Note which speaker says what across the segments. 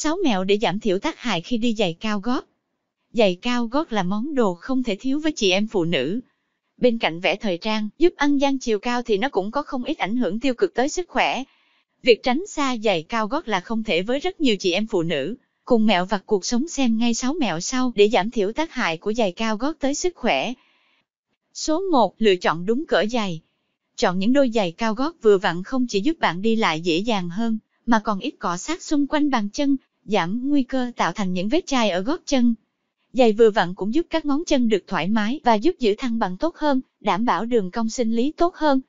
Speaker 1: 6 mẹo để giảm thiểu tác hại khi đi giày cao gót. Giày cao gót là món đồ không thể thiếu với chị em phụ nữ. Bên cạnh vẽ thời trang, giúp ăn gian chiều cao thì nó cũng có không ít ảnh hưởng tiêu cực tới sức khỏe. Việc tránh xa giày cao gót là không thể với rất nhiều chị em phụ nữ. Cùng mẹo vặt cuộc sống xem ngay 6 mẹo sau để giảm thiểu tác hại của giày cao gót tới sức khỏe. Số 1. Lựa chọn đúng cỡ giày. Chọn những đôi giày cao gót vừa vặn không chỉ giúp bạn đi lại dễ dàng hơn, mà còn ít cọ sát xung quanh bàn chân, giảm nguy cơ tạo thành những vết chai ở gót chân. Giày vừa vặn cũng giúp các ngón chân được thoải mái và giúp giữ thăng bằng tốt hơn, đảm bảo đường cong sinh lý tốt hơn.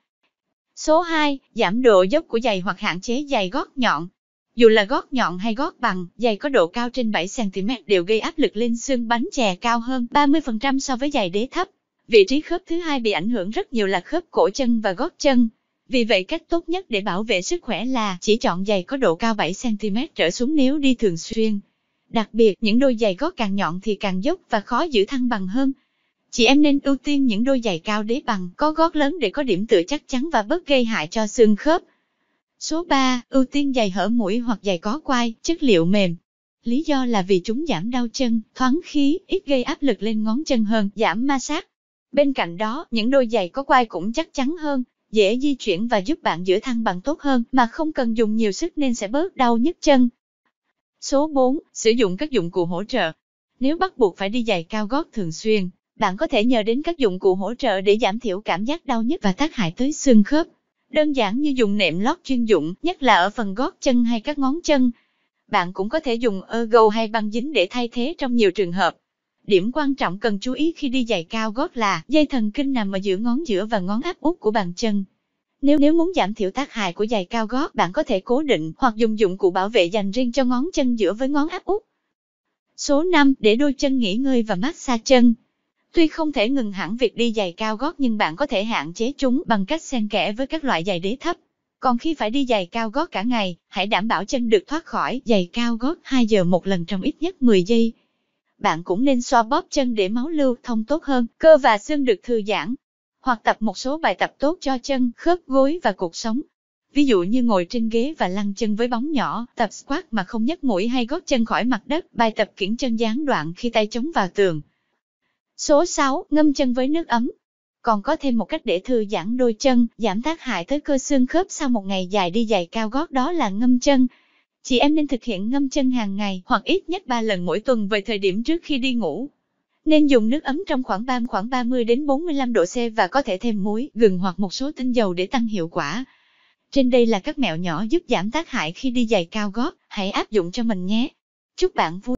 Speaker 1: Số 2. Giảm độ dốc của giày hoặc hạn chế giày gót nhọn. Dù là gót nhọn hay gót bằng, giày có độ cao trên 7cm đều gây áp lực lên xương bánh chè cao hơn 30% so với giày đế thấp. Vị trí khớp thứ hai bị ảnh hưởng rất nhiều là khớp cổ chân và gót chân. Vì vậy cách tốt nhất để bảo vệ sức khỏe là chỉ chọn giày có độ cao 7cm trở xuống nếu đi thường xuyên. Đặc biệt, những đôi giày gót càng nhọn thì càng dốc và khó giữ thăng bằng hơn. Chị em nên ưu tiên những đôi giày cao đế bằng, có gót lớn để có điểm tựa chắc chắn và bớt gây hại cho xương khớp. Số 3. Ưu tiên giày hở mũi hoặc giày có quai, chất liệu mềm. Lý do là vì chúng giảm đau chân, thoáng khí, ít gây áp lực lên ngón chân hơn, giảm ma sát. Bên cạnh đó, những đôi giày có quai cũng chắc chắn hơn, dễ di chuyển và giúp bạn giữa thăng bằng tốt hơn mà không cần dùng nhiều sức nên sẽ bớt đau nhức chân. Số 4. Sử dụng các dụng cụ hỗ trợ. Nếu bắt buộc phải đi giày cao gót thường xuyên, bạn có thể nhờ đến các dụng cụ hỗ trợ để giảm thiểu cảm giác đau nhức và tác hại tới xương khớp. Đơn giản như dùng nệm lót chuyên dụng, nhất là ở phần gót chân hay các ngón chân. Bạn cũng có thể dùng ergo hay băng dính để thay thế trong nhiều trường hợp. Điểm quan trọng cần chú ý khi đi giày cao gót là dây thần kinh nằm ở giữa ngón giữa và ngón áp út của bàn chân. Nếu nếu muốn giảm thiểu tác hại của giày cao gót, bạn có thể cố định hoặc dùng dụng cụ bảo vệ dành riêng cho ngón chân giữa với ngón áp út. Số 5. Để đôi chân nghỉ ngơi và mát xa chân. Tuy không thể ngừng hẳn việc đi giày cao gót nhưng bạn có thể hạn chế chúng bằng cách xen kẽ với các loại giày đế thấp. Còn khi phải đi giày cao gót cả ngày, hãy đảm bảo chân được thoát khỏi giày cao gót 2 giờ một lần trong ít nhất 10 giây bạn cũng nên xoa bóp chân để máu lưu thông tốt hơn, cơ và xương được thư giãn. Hoặc tập một số bài tập tốt cho chân, khớp gối và cuộc sống. Ví dụ như ngồi trên ghế và lăn chân với bóng nhỏ, tập squat mà không nhấc mũi hay gót chân khỏi mặt đất, bài tập kiển chân gián đoạn khi tay chống vào tường. Số 6. Ngâm chân với nước ấm. Còn có thêm một cách để thư giãn đôi chân, giảm tác hại tới cơ xương khớp sau một ngày dài đi giày cao gót đó là ngâm chân chị em nên thực hiện ngâm chân hàng ngày hoặc ít nhất 3 lần mỗi tuần về thời điểm trước khi đi ngủ. Nên dùng nước ấm trong khoảng 3 khoảng 30 đến 45 độ C và có thể thêm muối, gừng hoặc một số tinh dầu để tăng hiệu quả. Trên đây là các mẹo nhỏ giúp giảm tác hại khi đi giày cao gót, hãy áp dụng cho mình nhé. Chúc bạn vui.